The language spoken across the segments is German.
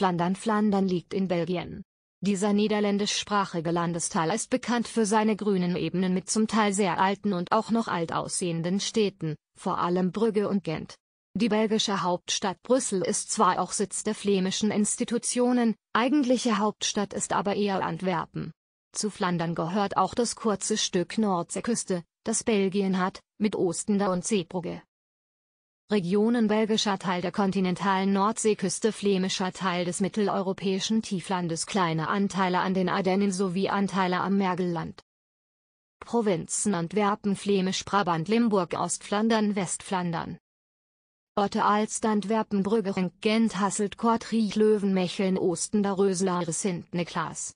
Flandern Flandern liegt in Belgien. Dieser niederländischsprachige Landesteil ist bekannt für seine grünen Ebenen mit zum Teil sehr alten und auch noch alt aussehenden Städten, vor allem Brügge und Gent. Die belgische Hauptstadt Brüssel ist zwar auch Sitz der flämischen Institutionen, eigentliche Hauptstadt ist aber eher Antwerpen. Zu Flandern gehört auch das kurze Stück Nordseeküste, das Belgien hat, mit Ostende und Seebrugge. Regionen belgischer Teil der kontinentalen Nordseeküste flämischer Teil des mitteleuropäischen Tieflandes kleine Anteile an den Ardennen sowie Anteile am Mergelland. Provinzen Antwerpen Flämisch Brabant Limburg Ostflandern Westflandern Orte Alst Antwerpen Brüggering Gent Hasselt Kortrijk Löwen Mecheln Osten der Sint Niklaas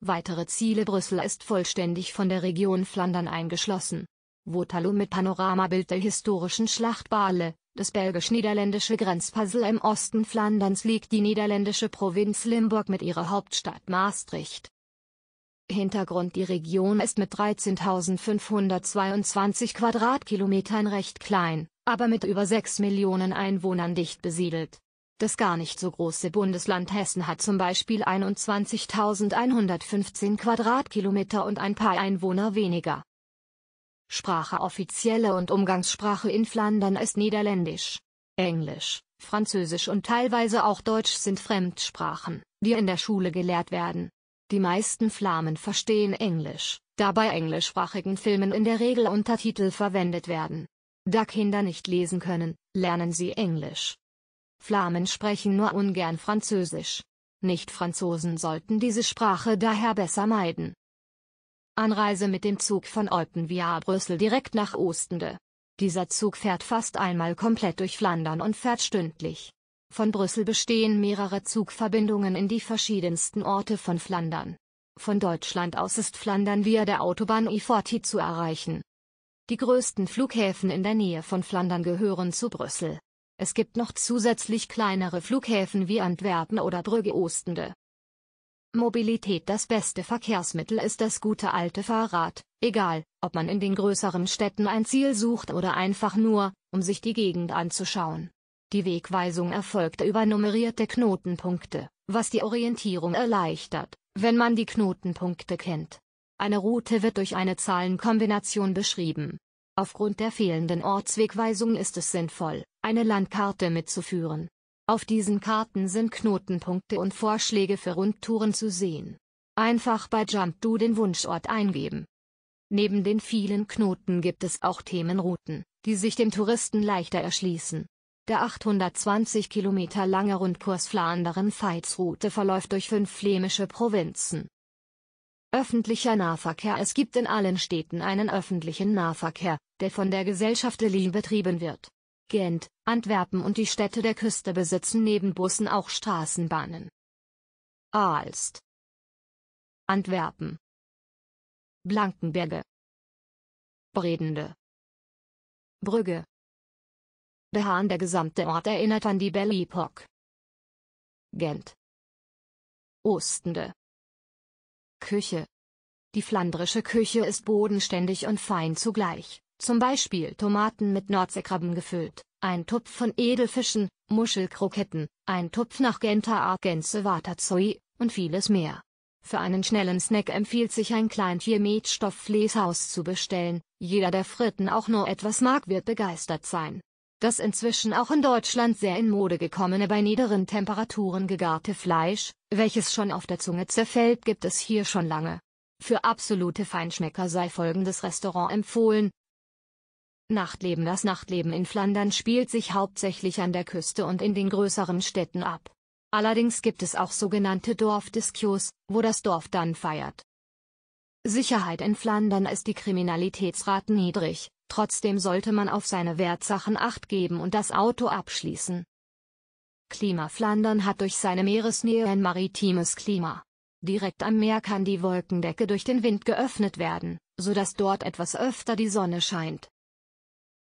Weitere Ziele Brüssel ist vollständig von der Region Flandern eingeschlossen Waterloo mit Panoramabild der historischen Schlacht Bale, das belgisch-niederländische Grenzpuzzle im Osten Flanderns liegt die niederländische Provinz Limburg mit ihrer Hauptstadt Maastricht. Hintergrund Die Region ist mit 13.522 Quadratkilometern recht klein, aber mit über 6 Millionen Einwohnern dicht besiedelt. Das gar nicht so große Bundesland Hessen hat zum Beispiel 21.115 Quadratkilometer und ein paar Einwohner weniger. Sprache Offizielle und Umgangssprache in Flandern ist Niederländisch. Englisch, Französisch und teilweise auch Deutsch sind Fremdsprachen, die in der Schule gelehrt werden. Die meisten Flamen verstehen Englisch, da bei englischsprachigen Filmen in der Regel Untertitel verwendet werden. Da Kinder nicht lesen können, lernen sie Englisch. Flamen sprechen nur ungern Französisch. Nicht-Franzosen sollten diese Sprache daher besser meiden. Anreise mit dem Zug von Eupen via Brüssel direkt nach Ostende. Dieser Zug fährt fast einmal komplett durch Flandern und fährt stündlich. Von Brüssel bestehen mehrere Zugverbindungen in die verschiedensten Orte von Flandern. Von Deutschland aus ist Flandern via der Autobahn I40 zu erreichen. Die größten Flughäfen in der Nähe von Flandern gehören zu Brüssel. Es gibt noch zusätzlich kleinere Flughäfen wie Antwerpen oder Brügge Ostende. Mobilität Das beste Verkehrsmittel ist das gute alte Fahrrad, egal, ob man in den größeren Städten ein Ziel sucht oder einfach nur, um sich die Gegend anzuschauen. Die Wegweisung erfolgt über nummerierte Knotenpunkte, was die Orientierung erleichtert, wenn man die Knotenpunkte kennt. Eine Route wird durch eine Zahlenkombination beschrieben. Aufgrund der fehlenden Ortswegweisung ist es sinnvoll, eine Landkarte mitzuführen. Auf diesen Karten sind Knotenpunkte und Vorschläge für Rundtouren zu sehen. Einfach bei JumpDo den Wunschort eingeben. Neben den vielen Knoten gibt es auch Themenrouten, die sich dem Touristen leichter erschließen. Der 820 Kilometer lange Rundkurs Flandern-Veits-Route verläuft durch fünf flämische Provinzen. Öffentlicher Nahverkehr Es gibt in allen Städten einen öffentlichen Nahverkehr, der von der Gesellschaft Lille betrieben wird. Gent, Antwerpen und die Städte der Küste besitzen neben Bussen auch Straßenbahnen. Aalst Antwerpen Blankenberge Bredende Brügge Behaan der gesamte Ort erinnert an die Belle Epoque. Gent Ostende Küche Die flandrische Küche ist bodenständig und fein zugleich. Zum Beispiel Tomaten mit Nordseekrabben gefüllt, ein Tupf von Edelfischen, Muschelkroketten, ein Tupf nach Genta Argense Watatsoi und vieles mehr. Für einen schnellen Snack empfiehlt sich ein Kleintier Metstofffleeshaus zu bestellen, jeder der Fritten auch nur etwas mag wird begeistert sein. Das inzwischen auch in Deutschland sehr in Mode gekommene bei niederen Temperaturen gegarte Fleisch, welches schon auf der Zunge zerfällt, gibt es hier schon lange. Für absolute Feinschmecker sei folgendes Restaurant empfohlen, Nachtleben Das Nachtleben in Flandern spielt sich hauptsächlich an der Küste und in den größeren Städten ab. Allerdings gibt es auch sogenannte Dorfdiskios, wo das Dorf dann feiert. Sicherheit in Flandern ist die Kriminalitätsrate niedrig, trotzdem sollte man auf seine Wertsachen Acht geben und das Auto abschließen. Klima Flandern hat durch seine Meeresnähe ein maritimes Klima. Direkt am Meer kann die Wolkendecke durch den Wind geöffnet werden, so dass dort etwas öfter die Sonne scheint.